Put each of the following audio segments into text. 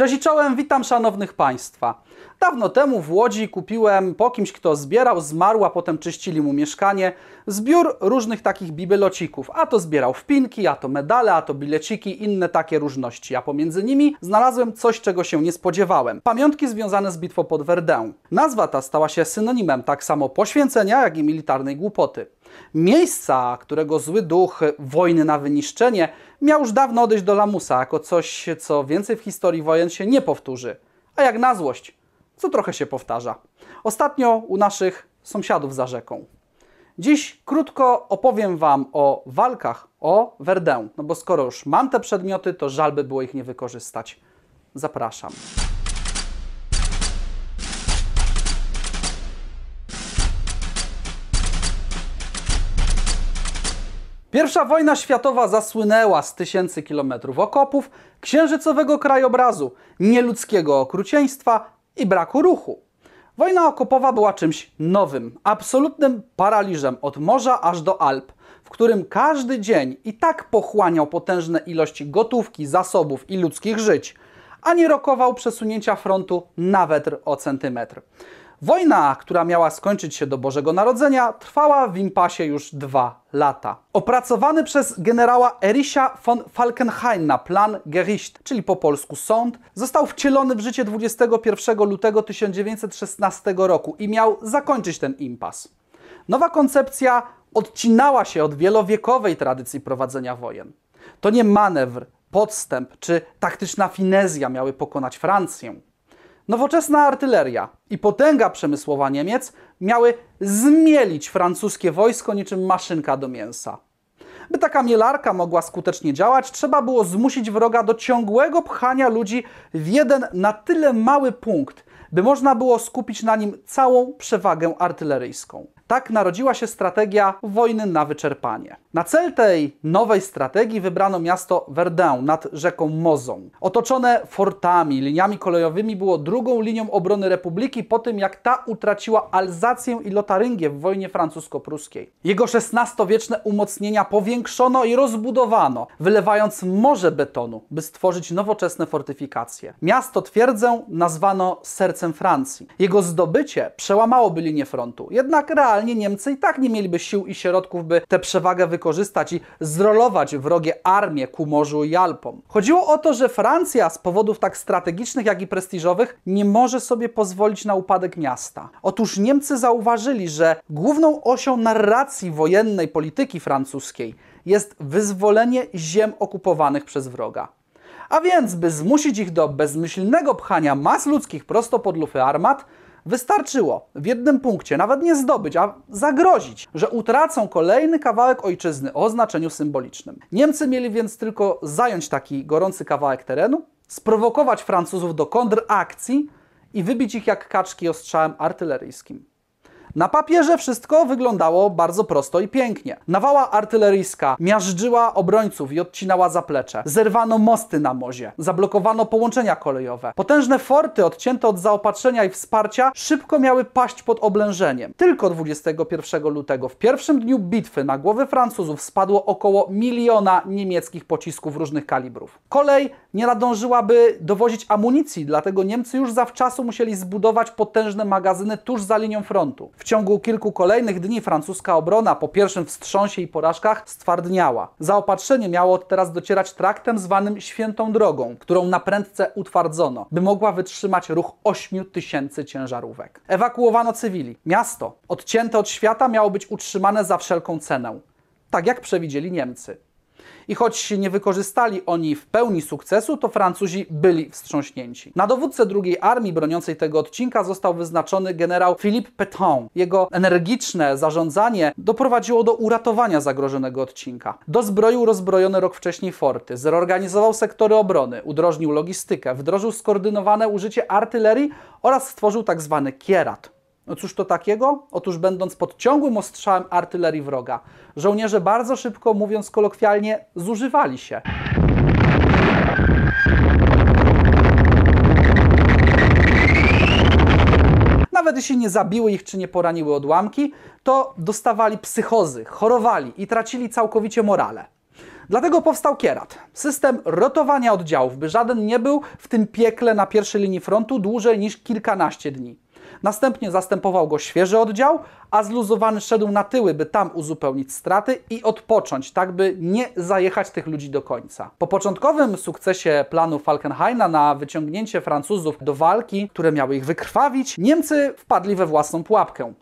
Cześć i czołem, witam szanownych Państwa. Dawno temu w Łodzi kupiłem po kimś, kto zbierał, zmarł, a potem czyścili mu mieszkanie, zbiór różnych takich bibelocików. A to zbierał wpinki, a to medale, a to bileciki, inne takie różności. A pomiędzy nimi znalazłem coś, czego się nie spodziewałem. Pamiątki związane z bitwą pod Verdun. Nazwa ta stała się synonimem tak samo poświęcenia, jak i militarnej głupoty. Miejsca, którego zły duch wojny na wyniszczenie miał już dawno odejść do lamusa, jako coś, co więcej w historii wojen się nie powtórzy. A jak na złość, co trochę się powtarza. Ostatnio u naszych sąsiadów za rzeką. Dziś krótko opowiem Wam o walkach o Verdun, no bo skoro już mam te przedmioty, to żal by było ich nie wykorzystać. Zapraszam. Pierwsza wojna światowa zasłynęła z tysięcy kilometrów okopów, księżycowego krajobrazu, nieludzkiego okrucieństwa i braku ruchu. Wojna okopowa była czymś nowym, absolutnym paraliżem od morza aż do Alp, w którym każdy dzień i tak pochłaniał potężne ilości gotówki, zasobów i ludzkich żyć, a nie rokował przesunięcia frontu nawet o centymetr. Wojna, która miała skończyć się do Bożego Narodzenia, trwała w impasie już dwa lata. Opracowany przez generała Ericha von Falkenhayn plan Gericht, czyli po polsku sąd, został wcielony w życie 21 lutego 1916 roku i miał zakończyć ten impas. Nowa koncepcja odcinała się od wielowiekowej tradycji prowadzenia wojen. To nie manewr, podstęp czy taktyczna finezja miały pokonać Francję. Nowoczesna artyleria i potęga przemysłowa Niemiec miały zmielić francuskie wojsko niczym maszynka do mięsa. By taka mielarka mogła skutecznie działać, trzeba było zmusić wroga do ciągłego pchania ludzi w jeden na tyle mały punkt, by można było skupić na nim całą przewagę artyleryjską. Tak narodziła się strategia wojny na wyczerpanie. Na cel tej nowej strategii wybrano miasto Verdun nad rzeką Mozą. Otoczone fortami, liniami kolejowymi było drugą linią obrony republiki po tym, jak ta utraciła Alzację i Lotaryngię w wojnie francusko-pruskiej. Jego XVI-wieczne umocnienia powiększono i rozbudowano, wylewając morze betonu, by stworzyć nowoczesne fortyfikacje. Miasto twierdzę nazwano sercem Francji. Jego zdobycie przełamałoby linię frontu, jednak realnie realnie Niemcy i tak nie mieliby sił i środków, by tę przewagę wykorzystać i zrolować wrogie armię ku morzu i Alpom. Chodziło o to, że Francja z powodów tak strategicznych, jak i prestiżowych nie może sobie pozwolić na upadek miasta. Otóż Niemcy zauważyli, że główną osią narracji wojennej polityki francuskiej jest wyzwolenie ziem okupowanych przez wroga. A więc, by zmusić ich do bezmyślnego pchania mas ludzkich prosto pod lufy armat, Wystarczyło w jednym punkcie nawet nie zdobyć, a zagrozić, że utracą kolejny kawałek ojczyzny o znaczeniu symbolicznym. Niemcy mieli więc tylko zająć taki gorący kawałek terenu, sprowokować Francuzów do kontrakcji i wybić ich jak kaczki ostrzałem artyleryjskim. Na papierze wszystko wyglądało bardzo prosto i pięknie. Nawała artyleryjska miażdżyła obrońców i odcinała zaplecze. Zerwano mosty na mozie, zablokowano połączenia kolejowe. Potężne forty odcięte od zaopatrzenia i wsparcia szybko miały paść pod oblężeniem. Tylko 21 lutego, w pierwszym dniu bitwy, na głowy Francuzów spadło około miliona niemieckich pocisków różnych kalibrów. Kolej nie nadążyłaby dowozić amunicji, dlatego Niemcy już zawczasu musieli zbudować potężne magazyny tuż za linią frontu. W ciągu kilku kolejnych dni francuska obrona po pierwszym wstrząsie i porażkach stwardniała. Zaopatrzenie miało od teraz docierać traktem zwanym Świętą Drogą, którą na prędce utwardzono, by mogła wytrzymać ruch 8 tysięcy ciężarówek. Ewakuowano cywili. Miasto, odcięte od świata, miało być utrzymane za wszelką cenę. Tak jak przewidzieli Niemcy i choć nie wykorzystali oni w pełni sukcesu, to Francuzi byli wstrząśnięci. Na dowódcę drugiej armii broniącej tego odcinka został wyznaczony generał Philippe Petain. Jego energiczne zarządzanie doprowadziło do uratowania zagrożonego odcinka. Dozbroił rozbrojony rok wcześniej forty, zorganizował sektory obrony, udrożnił logistykę, wdrożył skoordynowane użycie artylerii oraz stworzył tzw. Tak kierat. No cóż to takiego? Otóż będąc pod ciągłym ostrzałem artylerii wroga, żołnierze bardzo szybko, mówiąc kolokwialnie, zużywali się. Nawet jeśli nie zabiły ich czy nie poraniły odłamki, to dostawali psychozy, chorowali i tracili całkowicie morale. Dlatego powstał kierat. System rotowania oddziałów, by żaden nie był w tym piekle na pierwszej linii frontu dłużej niż kilkanaście dni. Następnie zastępował go świeży oddział, a zluzowany szedł na tyły, by tam uzupełnić straty i odpocząć, tak by nie zajechać tych ludzi do końca. Po początkowym sukcesie planu Falkenhaina na wyciągnięcie Francuzów do walki, które miały ich wykrwawić, Niemcy wpadli we własną pułapkę.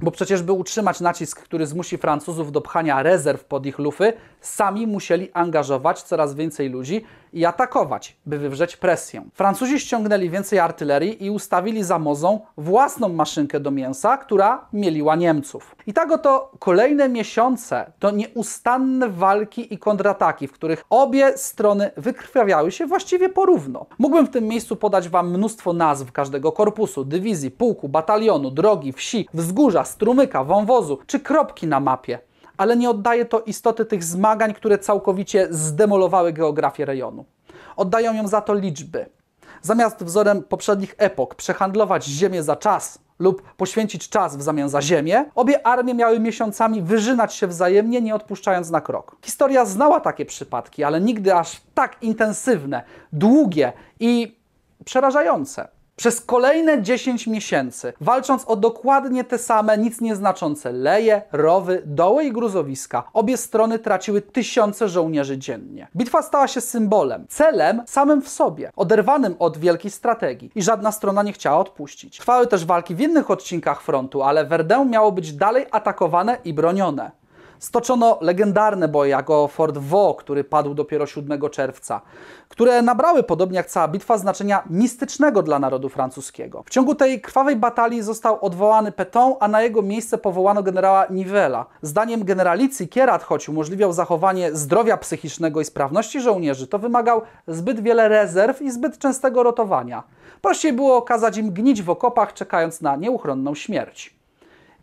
Bo przecież, by utrzymać nacisk, który zmusi Francuzów do pchania rezerw pod ich lufy, sami musieli angażować coraz więcej ludzi i atakować, by wywrzeć presję. Francuzi ściągnęli więcej artylerii i ustawili za mozą własną maszynkę do mięsa, która mieliła Niemców. I tak oto kolejne miesiące to nieustanne walki i kontrataki, w których obie strony wykrwawiały się właściwie porówno. Mógłbym w tym miejscu podać Wam mnóstwo nazw każdego korpusu, dywizji, pułku, batalionu, drogi, wsi, wzgórza, strumyka, wąwozu czy kropki na mapie ale nie oddaje to istoty tych zmagań, które całkowicie zdemolowały geografię rejonu. Oddają ją za to liczby. Zamiast wzorem poprzednich epok przehandlować ziemię za czas lub poświęcić czas w zamian za ziemię, obie armie miały miesiącami wyżynać się wzajemnie, nie odpuszczając na krok. Historia znała takie przypadki, ale nigdy aż tak intensywne, długie i przerażające. Przez kolejne 10 miesięcy, walcząc o dokładnie te same, nic nieznaczące leje, rowy, doły i gruzowiska, obie strony traciły tysiące żołnierzy dziennie. Bitwa stała się symbolem, celem samym w sobie, oderwanym od wielkiej strategii i żadna strona nie chciała odpuścić. Trwały też walki w innych odcinkach frontu, ale Verdun miało być dalej atakowane i bronione. Stoczono legendarne boje jako Fort Vaux, który padł dopiero 7 czerwca, które nabrały, podobnie jak cała bitwa, znaczenia mistycznego dla narodu francuskiego. W ciągu tej krwawej batalii został odwołany Peton, a na jego miejsce powołano generała Nivela. Zdaniem generalicji Kierat, choć umożliwiał zachowanie zdrowia psychicznego i sprawności żołnierzy, to wymagał zbyt wiele rezerw i zbyt częstego rotowania. Prościej było kazać im gnić w okopach, czekając na nieuchronną śmierć.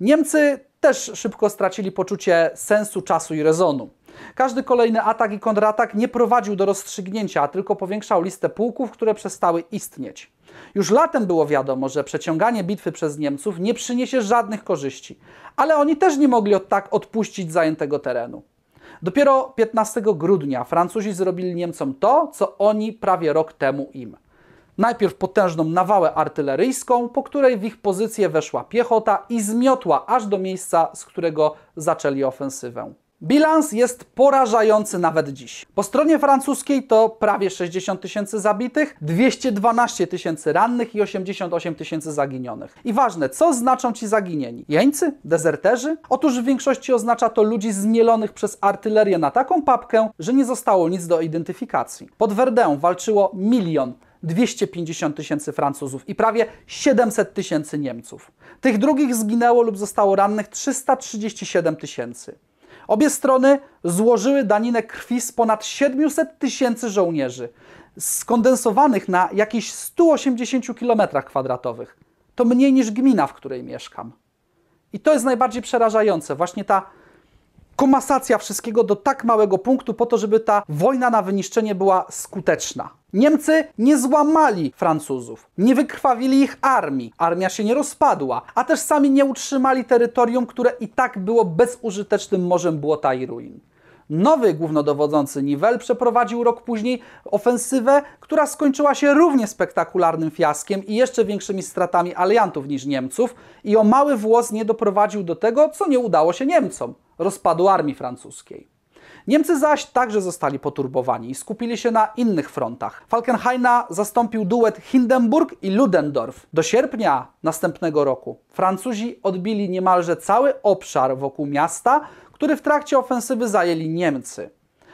Niemcy też szybko stracili poczucie sensu, czasu i rezonu. Każdy kolejny atak i kontratak nie prowadził do rozstrzygnięcia, a tylko powiększał listę pułków, które przestały istnieć. Już latem było wiadomo, że przeciąganie bitwy przez Niemców nie przyniesie żadnych korzyści, ale oni też nie mogli od tak odpuścić zajętego terenu. Dopiero 15 grudnia Francuzi zrobili Niemcom to, co oni prawie rok temu im. Najpierw potężną nawałę artyleryjską, po której w ich pozycję weszła piechota i zmiotła aż do miejsca, z którego zaczęli ofensywę. Bilans jest porażający nawet dziś. Po stronie francuskiej to prawie 60 tysięcy zabitych, 212 tysięcy rannych i 88 tysięcy zaginionych. I ważne, co znaczą ci zaginieni? Jeńcy? Dezerterzy? Otóż w większości oznacza to ludzi zmielonych przez artylerię na taką papkę, że nie zostało nic do identyfikacji. Pod Verdun walczyło milion 250 tysięcy Francuzów i prawie 700 tysięcy Niemców. Tych drugich zginęło lub zostało rannych 337 tysięcy. Obie strony złożyły daninę krwi z ponad 700 tysięcy żołnierzy, skondensowanych na jakichś 180 km2. To mniej niż gmina, w której mieszkam. I to jest najbardziej przerażające, właśnie ta komasacja wszystkiego do tak małego punktu, po to, żeby ta wojna na wyniszczenie była skuteczna. Niemcy nie złamali Francuzów, nie wykrwawili ich armii, armia się nie rozpadła, a też sami nie utrzymali terytorium, które i tak było bezużytecznym morzem błota i ruin. Nowy głównodowodzący Nivel przeprowadził rok później ofensywę, która skończyła się równie spektakularnym fiaskiem i jeszcze większymi stratami aliantów niż Niemców i o mały włos nie doprowadził do tego, co nie udało się Niemcom – rozpadu armii francuskiej. Niemcy zaś także zostali poturbowani i skupili się na innych frontach. Falkenhayna zastąpił duet Hindenburg i Ludendorff. Do sierpnia następnego roku Francuzi odbili niemalże cały obszar wokół miasta, który w trakcie ofensywy zajęli Niemcy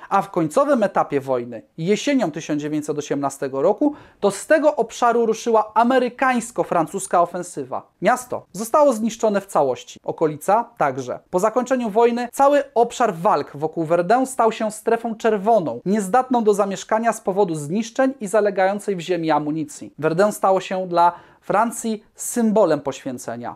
a w końcowym etapie wojny, jesienią 1918 roku, to z tego obszaru ruszyła amerykańsko-francuska ofensywa. Miasto zostało zniszczone w całości, okolica także. Po zakończeniu wojny cały obszar walk wokół Verdun stał się strefą czerwoną, niezdatną do zamieszkania z powodu zniszczeń i zalegającej w ziemi amunicji. Verdun stało się dla Francji symbolem poświęcenia.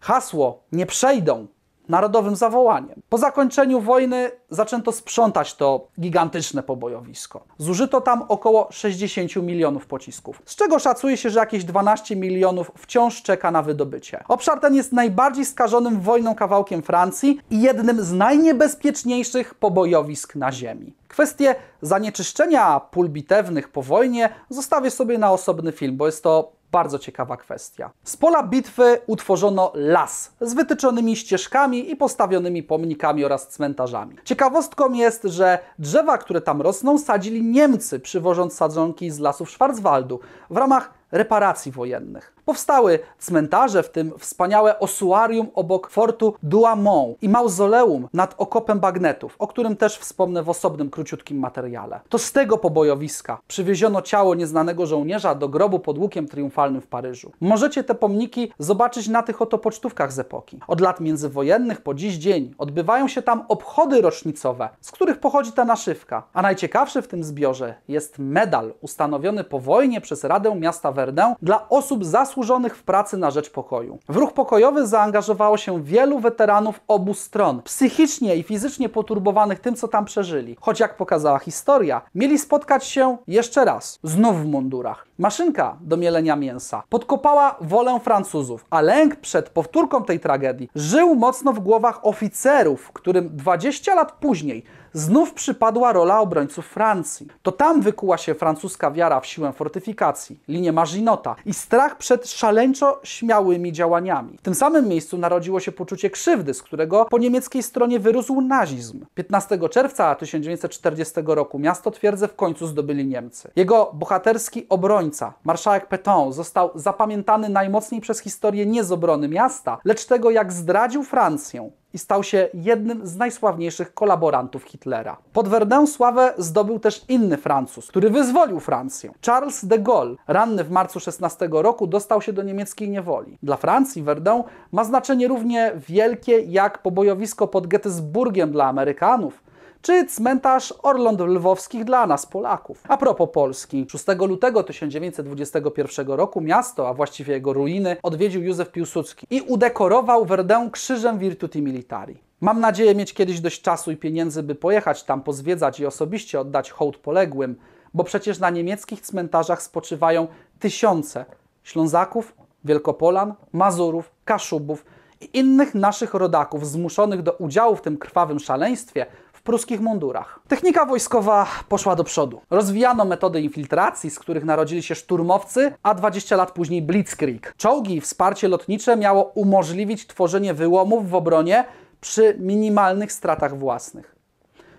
Hasło nie przejdą narodowym zawołaniem. Po zakończeniu wojny zaczęto sprzątać to gigantyczne pobojowisko. Zużyto tam około 60 milionów pocisków, z czego szacuje się, że jakieś 12 milionów wciąż czeka na wydobycie. Obszar ten jest najbardziej skażonym wojną kawałkiem Francji i jednym z najniebezpieczniejszych pobojowisk na Ziemi. Kwestię zanieczyszczenia pól bitewnych po wojnie zostawię sobie na osobny film, bo jest to bardzo ciekawa kwestia. Z pola bitwy utworzono las z wytyczonymi ścieżkami i postawionymi pomnikami oraz cmentarzami. Ciekawostką jest, że drzewa, które tam rosną, sadzili Niemcy, przywożąc sadzonki z lasów Schwarzwaldu w ramach reparacji wojennych. Powstały cmentarze, w tym wspaniałe osuarium obok fortu Douaumont i mauzoleum nad okopem bagnetów, o którym też wspomnę w osobnym króciutkim materiale. To z tego pobojowiska przywieziono ciało nieznanego żołnierza do grobu pod łukiem triumfalnym w Paryżu. Możecie te pomniki zobaczyć na tych oto pocztówkach z epoki. Od lat międzywojennych po dziś dzień odbywają się tam obchody rocznicowe, z których pochodzi ta naszywka. A najciekawszy w tym zbiorze jest medal ustanowiony po wojnie przez Radę Miasta Verdun dla osób zasłużonych zasłużonych w pracy na rzecz pokoju. W ruch pokojowy zaangażowało się wielu weteranów obu stron, psychicznie i fizycznie poturbowanych tym, co tam przeżyli. Choć jak pokazała historia, mieli spotkać się jeszcze raz, znów w mundurach. Maszynka do mielenia mięsa podkopała wolę Francuzów, a lęk przed powtórką tej tragedii żył mocno w głowach oficerów, którym 20 lat później znów przypadła rola obrońców Francji. To tam wykuła się francuska wiara w siłę fortyfikacji, linię Marzinota i strach przed szaleńczo śmiałymi działaniami. W tym samym miejscu narodziło się poczucie krzywdy, z którego po niemieckiej stronie wyrósł nazizm. 15 czerwca 1940 roku miasto twierdzę w końcu zdobyli Niemcy. Jego bohaterski obrońca, marszałek Petain, został zapamiętany najmocniej przez historię nie z obrony miasta, lecz tego, jak zdradził Francję, i stał się jednym z najsławniejszych kolaborantów Hitlera. Pod Verdun sławę zdobył też inny Francuz, który wyzwolił Francję. Charles de Gaulle, ranny w marcu 16 roku, dostał się do niemieckiej niewoli. Dla Francji Verdun ma znaczenie równie wielkie jak pobojowisko pod Gettysburgiem dla Amerykanów czy cmentarz Orląt Lwowskich dla nas, Polaków. A propos Polski, 6 lutego 1921 roku miasto, a właściwie jego ruiny, odwiedził Józef Piłsudski i udekorował Werdę krzyżem Virtuti Militari. Mam nadzieję mieć kiedyś dość czasu i pieniędzy, by pojechać tam, pozwiedzać i osobiście oddać hołd poległym, bo przecież na niemieckich cmentarzach spoczywają tysiące Ślązaków, Wielkopolan, Mazurów, Kaszubów i innych naszych rodaków zmuszonych do udziału w tym krwawym szaleństwie w pruskich mundurach. Technika wojskowa poszła do przodu. Rozwijano metody infiltracji, z których narodzili się szturmowcy, a 20 lat później Blitzkrieg. Czołgi i wsparcie lotnicze miało umożliwić tworzenie wyłomów w obronie przy minimalnych stratach własnych.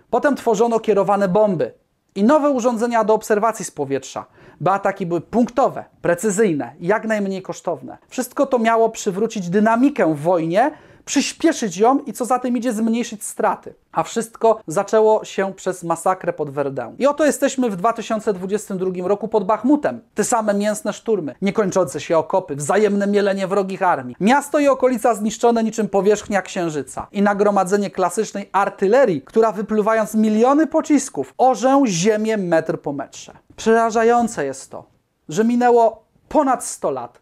Potem tworzono kierowane bomby i nowe urządzenia do obserwacji z powietrza, by ataki były punktowe, precyzyjne, jak najmniej kosztowne. Wszystko to miało przywrócić dynamikę w wojnie, przyspieszyć ją i co za tym idzie zmniejszyć straty. A wszystko zaczęło się przez masakrę pod Verdun. I oto jesteśmy w 2022 roku pod Bachmutem. Te same mięsne szturmy, niekończące się okopy, wzajemne mielenie wrogich armii. Miasto i okolica zniszczone niczym powierzchnia księżyca. I nagromadzenie klasycznej artylerii, która wypływając miliony pocisków orzę ziemię metr po metrze. Przerażające jest to, że minęło ponad 100 lat,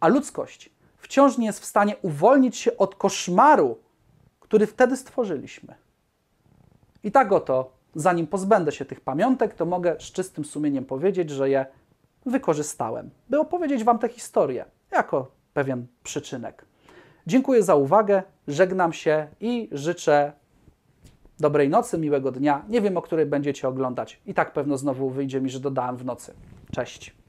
a ludzkość wciąż nie jest w stanie uwolnić się od koszmaru, który wtedy stworzyliśmy. I tak oto, zanim pozbędę się tych pamiątek, to mogę z czystym sumieniem powiedzieć, że je wykorzystałem, by opowiedzieć Wam tę historię jako pewien przyczynek. Dziękuję za uwagę, żegnam się i życzę dobrej nocy, miłego dnia. Nie wiem, o której będziecie oglądać. I tak pewno znowu wyjdzie mi, że dodałem w nocy. Cześć.